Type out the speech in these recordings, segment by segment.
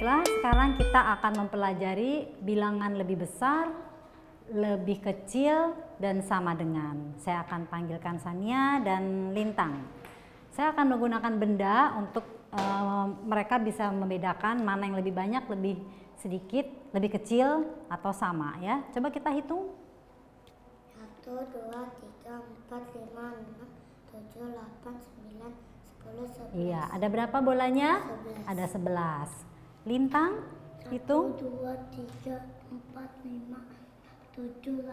Baiklah, sekarang kita akan mempelajari bilangan lebih besar, lebih kecil, dan sama dengan. Saya akan panggilkan Sania dan Lintang. Saya akan menggunakan benda untuk e, mereka bisa membedakan mana yang lebih banyak, lebih sedikit, lebih kecil, atau sama ya. Coba kita hitung. 1, 2, 3, 4, 5, 6, 7, 8, 9, 10, 11. Iya, ada berapa bolanya? 11. Ada 11. Lintang, hitung. 1, 2, 3, 4, 5, 7, 8, 9,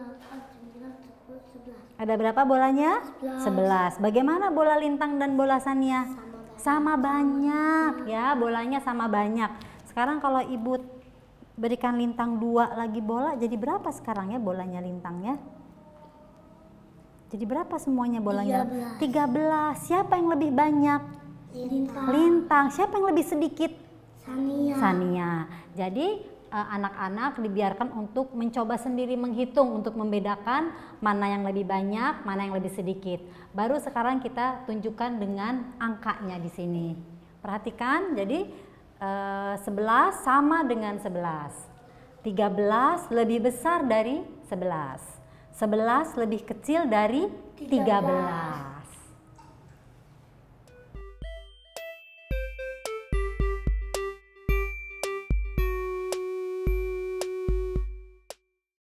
10, 11. Ada berapa bolanya? 11. 11. Bagaimana bola lintang dan bola sania? Sama, sama banyak. Sama. Ya, bolanya sama banyak. Sekarang kalau ibu berikan lintang dua lagi bola, jadi berapa sekarang ya bolanya lintangnya? Jadi berapa semuanya bolanya? 13. 13. Siapa yang lebih banyak? Lintang. Lintang. Siapa yang lebih sedikit? Sania. Sania. Jadi eh, anak-anak dibiarkan untuk mencoba sendiri menghitung untuk membedakan mana yang lebih banyak, mana yang lebih sedikit. Baru sekarang kita tunjukkan dengan angkanya di sini. Perhatikan, jadi uh, eh, 11 sama dengan 11. 13 lebih besar dari 11. 11 lebih kecil dari 13. 13.